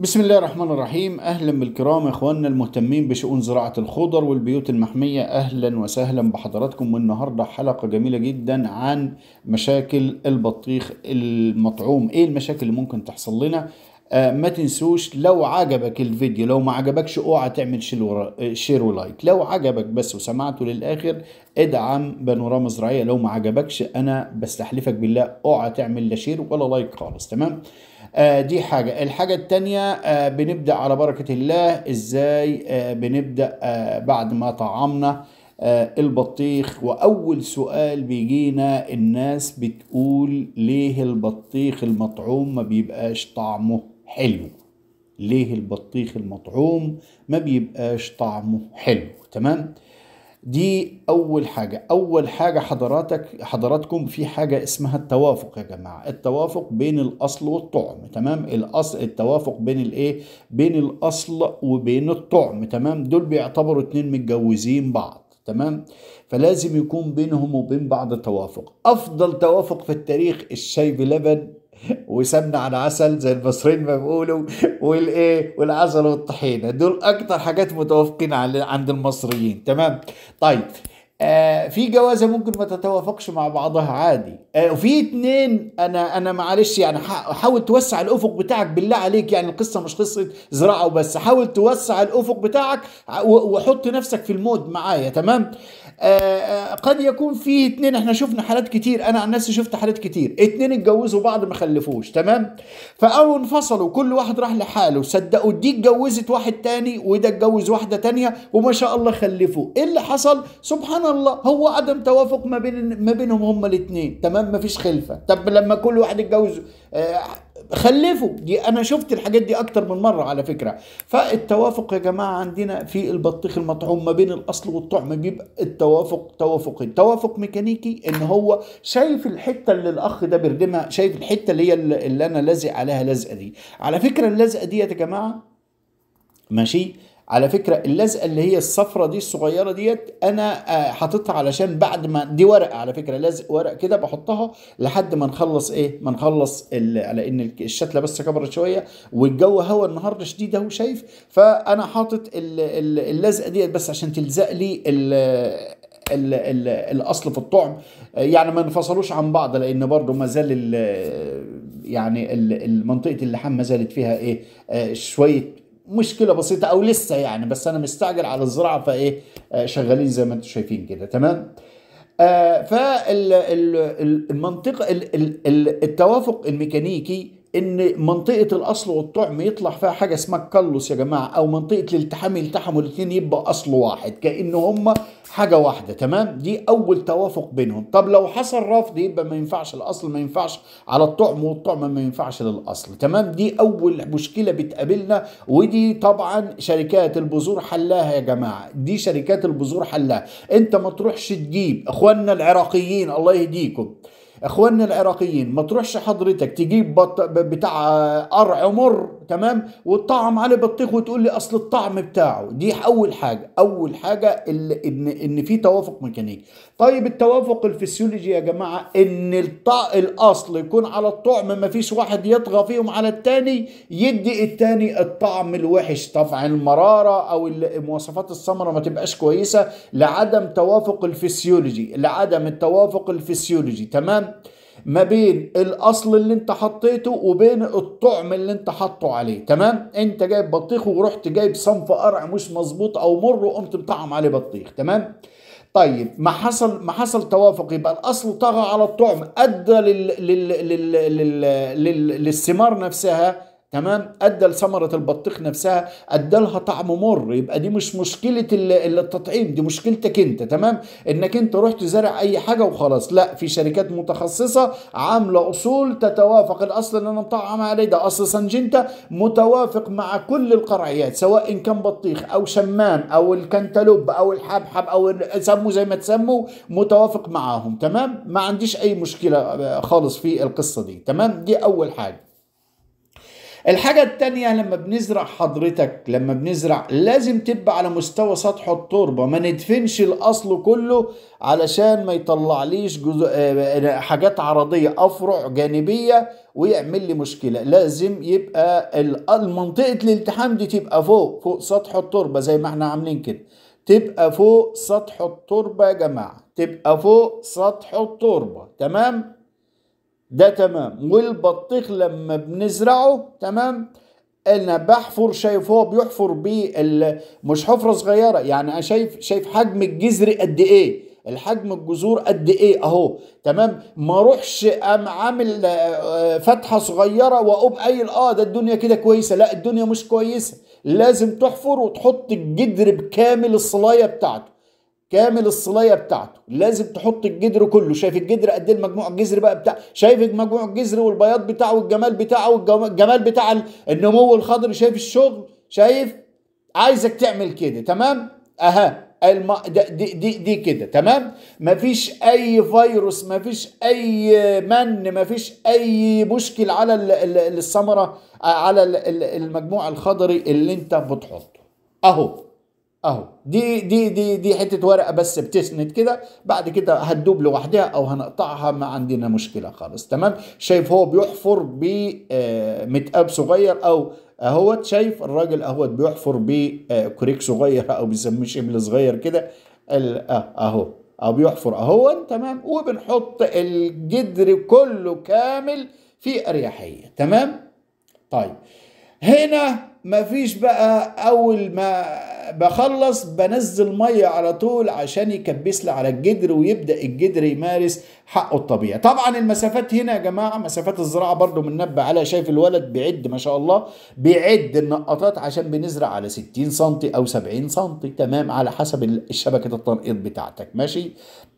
بسم الله الرحمن الرحيم اهلا بالكرام اخواننا المهتمين بشؤون زراعه الخضر والبيوت المحميه اهلا وسهلا بحضراتكم والنهارده حلقه جميله جدا عن مشاكل البطيخ المطعوم ايه المشاكل اللي ممكن تحصل لنا آه، ما تنسوش لو عجبك الفيديو لو ما عجبكش اوعى تعمل شير ولايك آه، لو عجبك بس وسمعته للاخر ادعم بانوراما زراعيه لو ما عجبكش انا بستحلفك بالله اوعى تعمل لا شير ولا لايك خالص تمام آه دي حاجة الحاجة التانية آه بنبدأ على بركة الله ازاي آه بنبدأ آه بعد ما طعمنا آه البطيخ واول سؤال بيجينا الناس بتقول ليه البطيخ المطعوم ما بيبقاش طعمه حلو ليه البطيخ المطعوم ما بيبقاش طعمه حلو تمام دي اول حاجة اول حاجة حضراتك حضراتكم في حاجة اسمها التوافق يا جماعة التوافق بين الاصل والطعم تمام الاصل التوافق بين الايه بين الاصل وبين الطعم تمام دول بيعتبروا اتنين متجوزين بعض تمام فلازم يكون بينهم وبين بعض توافق افضل توافق في التاريخ الشاي بلبن وسمنه على عسل زي المصريين ما بيقولوا والايه والعسل والطحينه دول اكتر حاجات متوافقين عند المصريين تمام طيب آه في جوازه ممكن ما تتوافقش مع بعضها عادي آه وفي اتنين انا انا معلش يعني حاول توسع الافق بتاعك بالله عليك يعني القصه مش قصه زراعه وبس حاول توسع الافق بتاعك وحط نفسك في المود معايا تمام قد يكون فيه اتنين احنا شفنا حالات كتير انا عن نفسي شفت حالات كتير اتنين اتجوزوا بعض ما خلفوش تمام فاول انفصلوا كل واحد راح لحاله صدقوا دي اتجوزت واحد تاني وده اتجوز واحده تانية وما شاء الله خلفوا ايه اللي حصل سبحان الله هو عدم توافق ما بين ما بينهم هما الاتنين تمام ما فيش خلفه طب لما كل واحد اتجوز اه خلفوا دي انا شفت الحاجات دي اكتر من مره على فكره فالتوافق يا جماعه عندنا في البطيخ المطعوم ما بين الاصل والطعم بيبقى التوافق توافقي التوافق ميكانيكي ان هو شايف الحته اللي الاخ ده بيردمها شايف الحته اللي هي اللي انا لازق عليها لزقه دي على فكره اللزقه دي يا جماعه ماشي على فكرة اللزقة اللي هي الصفرة دي الصغيرة ديت أنا آه، حاططها علشان بعد ما دي ورقة على فكرة لازق ورق كده بحطها لحد ما نخلص إيه ما نخلص على إن الشتلة بس كبرت شوية والجو هوا النهاردة شديد أهو شايف فأنا حاطط اللزقة ديت بس عشان تلزق لي ال ال الاصل في الطعم يعني ما انفصلوش عن بعض لان برضو ما زال يعني منطقه اللحم ما زالت فيها ايه آه، شويه مشكله بسيطه او لسه يعني بس انا مستعجل على الزراعه فايه آه، شغالين زي ما انتم شايفين كده تمام آه، فالمنطقه التوافق الميكانيكي ان منطقه الاصل والطعم يطلع فيها حاجه اسمها الكلوس يا جماعه او منطقه الالتحام يلتحموا الاثنين يبقى اصل واحد كان هما حاجه واحده تمام دي اول توافق بينهم طب لو حصل رفض يبقى ما ينفعش الاصل ما ينفعش على الطعم والطعم ما ينفعش للاصل تمام دي اول مشكله بتقابلنا ودي طبعا شركات البذور حلاها يا جماعه دي شركات البذور حلاها انت ما تروحش تجيب اخواننا العراقيين الله يهديكم اخواننا العراقيين ما تروحش حضرتك تجيب بط... بتاع قرع مر تمام وتطعم عليه بطيخ وتقول لي اصل الطعم بتاعه دي اول حاجه اول حاجه ان ان في توافق ميكانيكي طيب التوافق الفسيولوجي يا جماعه ان الطع... الاصل يكون على الطعم ما فيش واحد يطغى فيهم على التاني يدي التاني الطعم الوحش طبعا المراره او مواصفات الثمره ما تبقاش كويسه لعدم توافق الفسيولوجي لعدم التوافق الفسيولوجي تمام ما بين الاصل اللي انت حطيته وبين الطعم اللي انت حاطه عليه تمام انت جايب بطيخ ورحت جايب صنف قرع مش مظبوط او مر وقمت مطعم عليه بطيخ تمام طيب ما حصل ما حصل توافق يبقى الاصل طغى على الطعم ادى لل... لل... لل... لل... لل... للثمار نفسها تمام ادى لثمره البطيخ نفسها ادى لها طعم مر يبقى دي مش مشكله التطعيم دي مشكلتك انت تمام انك انت رحت زرع اي حاجه وخلاص لا في شركات متخصصه عامله اصول تتوافق الاصل اللي انا مطعم عليه ده اصل سنجنتا متوافق مع كل القرعيات سواء ان كان بطيخ او شمام او الكنتالوب او الحبحب او سموا زي ما تسموا متوافق معاهم تمام ما عنديش اي مشكله خالص في القصه دي تمام دي اول حاجه الحاجة التانية لما بنزرع حضرتك لما بنزرع لازم تبقى على مستوى سطح التربة ما ندفنش الأصل كله علشان ما يطلعليش جزء آه، آه، حاجات عرضية أفرع جانبية ويعمل لي مشكلة لازم يبقى المنطقة الالتحام دي تبقى فوق فوق سطح التربة زي ما احنا عاملين كده تبقى فوق سطح التربة يا جماعة تبقى فوق سطح التربة تمام ده تمام والبطيخ لما بنزرعه تمام انا بحفر شايف هو بيحفر بيه مش حفره صغيره يعني انا شايف شايف حجم الجذر قد ايه الحجم الجذور قد ايه اهو تمام ما اروحش ام عامل آه، فتحه صغيره واقوم قايل اه ده الدنيا كده كويسه لا الدنيا مش كويسه لازم تحفر وتحط الجدر بكامل الصلايه بتاعته كامل الصلايه بتاعته لازم تحط الجدر كله شايف الجدر قد ايه مجموع الجذر بقى بتاع شايف مجموع الجذر والبياض بتاعه والجمال بتاعه والجمال بتاع النمو الخضري شايف الشغل شايف عايزك تعمل كده تمام اها الم... دي دي, دي كده تمام مفيش اي فيروس مفيش اي من مفيش اي مشكل على الثمره على المجموع الخضري اللي انت بتحطه اهو اهو دي دي دي دي حته ورقه بس بتسند كده بعد كده هتدوب لوحدها او هنقطعها ما عندنا مشكله خالص تمام شايف هو بيحفر ب آه، متقاب صغير او اهوت شايف الراجل اهوت بيحفر بكريك آه، صغير او بيسميه شبل صغير كده آه، اهو او بيحفر اهو تمام وبنحط الجدر كله كامل في اريحيه تمام طيب هنا مفيش بقى اول ما بخلص بنزل ميه على طول عشان يكبس لي على الجدر ويبدا الجدر يمارس حقه الطبيعي طبعا المسافات هنا يا جماعه مسافات الزراعه برضو بننبه عليها شايف الولد بيعد ما شاء الله بيعد النقطات عشان بنزرع على 60 سم او 70 سم تمام على حسب شبكه التنقيط بتاعتك ماشي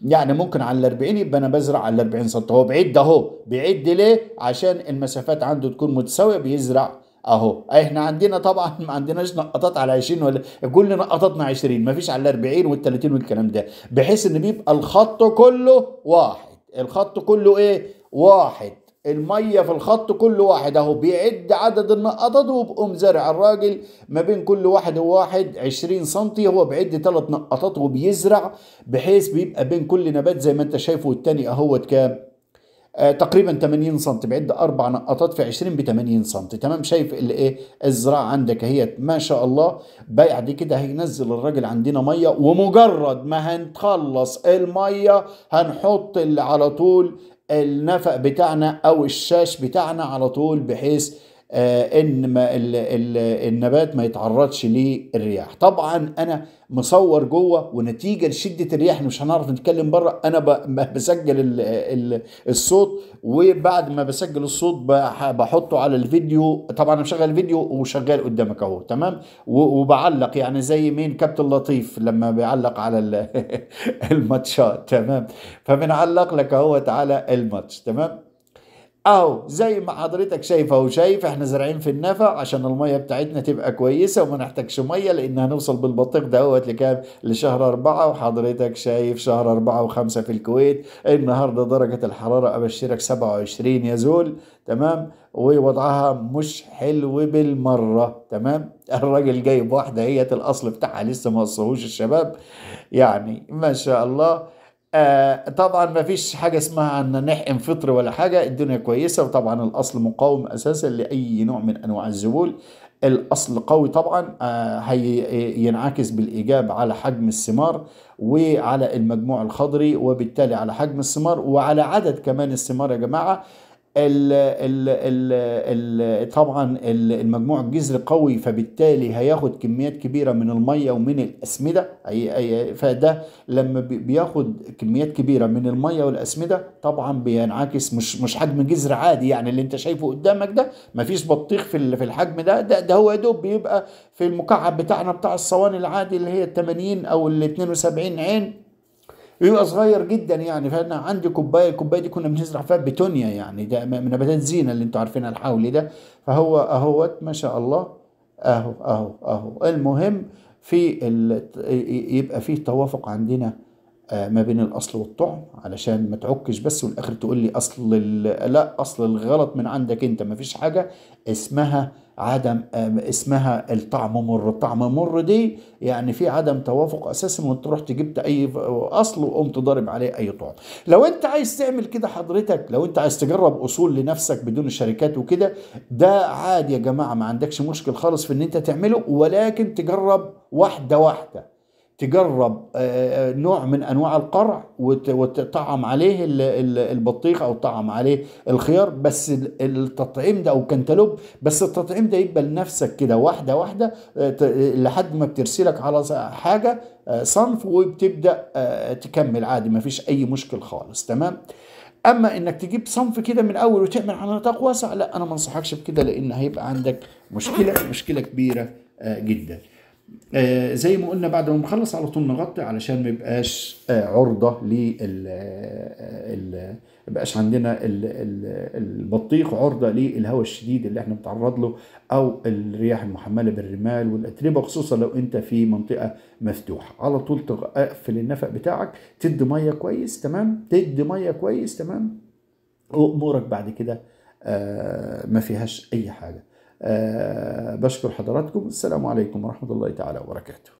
يعني ممكن على ال 40 يبقى انا بزرع على ال 40 سم هو بعد اهو بيعد ليه عشان المسافات عنده تكون متساويه بيزرع اهو احنا عندنا طبعا ما عندناش نقطات على 20 ولا كل نقطاتنا 20 ما فيش على 40 وال 30 والكلام ده بحيث ان بيبقى الخط كله واحد الخط كله ايه واحد الميه في الخط كله واحد اهو بيعد عدد النقطات وبقوم زارع الراجل ما بين كل واحد وواحد 20 سم هو بيعد ثلاث نقطات وبيزرع بحيث بيبقى بين كل نبات زي ما انت شايفه والتاني اهوت كام آه، تقريبا 80 سم بعد اربع نقطات في 20 ب 80 سم تمام شايف الايه الزراعه عندك هي ما شاء الله بعد كده هينزل الراجل عندنا ميه ومجرد ما هنخلص الميه هنحط على طول النفق بتاعنا او الشاش بتاعنا على طول بحيث آه، ان ما النبات ما يتعرضش للرياح طبعا انا مصور جوه ونتيجه لشده الرياح مش هنعرف نتكلم بره انا بسجل الصوت وبعد ما بسجل الصوت بحطه على الفيديو طبعا انا مشغل الفيديو وشغال قدامك اهو تمام وبعلق يعني زي مين كابتن لطيف لما بيعلق على الماتشات تمام فبنعلق لك اهوت على الماتش تمام اهو زي ما حضرتك شايفه وشايف احنا زارعين في النفق عشان الميه بتاعتنا تبقى كويسه وما نحتاجش ميه لان هنوصل بالبطيخ دوت لكام لشهر أربعة وحضرتك شايف شهر أربعة وخمسة في الكويت النهارده درجه الحراره ابشرك 27 يا زول تمام ووضعها مش حلو بالمره تمام الراجل جايب واحده هي الاصل بتاعها لسه ما قصهوش الشباب يعني ما شاء الله آه طبعا ما فيش حاجه اسمها ان نحقن فطر ولا حاجه الدنيا كويسه وطبعا الاصل مقاوم اساسا لاي نوع من انواع الذبول الاصل قوي طبعا آه هينعكس بالايجاب على حجم الثمار وعلى المجموع الخضري وبالتالي على حجم الثمار وعلى عدد كمان الثمار يا جماعه ال ال ال ال طبعا المجموع الجذري قوي فبالتالي هياخد كميات كبيره من الميه ومن الاسمده أي أي فده لما بياخد كميات كبيره من الميه والاسمده طبعا بينعكس مش مش حجم جذر عادي يعني اللي انت شايفه قدامك ده مفيش بطيخ في في الحجم ده ده, ده هو دوب بيبقى في المكعب بتاعنا بتاع الصواني العادي اللي هي ال 80 او ال 72 عين بيبقى صغير جدا يعني فانا عندي كوبايه الكوبايه دي كنا بنزرع فيها بتونيا يعني ده من نباتات زينه اللي انتوا عارفينها الحولي ده فهو اهوت ما شاء الله اهو اهو اهو المهم في ال... يبقى فيه توافق عندنا آه، ما بين الاصل والطعم علشان ما تعكش بس والاخر تقول لي اصل ال... لا اصل الغلط من عندك انت ما فيش حاجه اسمها عدم اسمها الطعم مر الطعم مر دي يعني في عدم توافق اساسا وانت رحت جبت اي اصل وقمت ضارب عليه اي طعم لو انت عايز تعمل كده حضرتك لو انت عايز تجرب اصول لنفسك بدون الشركات وكده ده عادي يا جماعه ما عندكش مشكل خالص في ان انت تعمله ولكن تجرب واحده واحده تجرب آه، آه، نوع من انواع القرع وتطعم عليه البطيخ او تطعم عليه الخيار بس التطعيم ده او كنتالوب بس التطعيم ده يبقى لنفسك كده واحده واحده آه، لحد ما بترسلك على حاجه صنف وبتبدا تكمل عادي ما فيش اي مشكل خالص تمام اما انك تجيب صنف كده من اول وتعمل على نطاق واسع لا انا ما انصحكش بكده لان هيبقى عندك مشكله مشكله كبيره جدا آه، زي ما قلنا بعد ما نخلص على طول نغطي علشان ما يبقاش عرضه آه، عرضه لل آه، يبقاش عندنا البطيخ عرضه للهواء الشديد اللي احنا بنتعرض له او الرياح المحمله بالرمال والاتربه خصوصا لو انت في منطقه مفتوحه على طول تقفل النفق بتاعك تدي ميه كويس تمام تدي ميه كويس تمام وامورك بعد كده ما فيهاش اي حاجه آه، بشكر حضراتكم السلام عليكم ورحمة الله تعالى وبركاته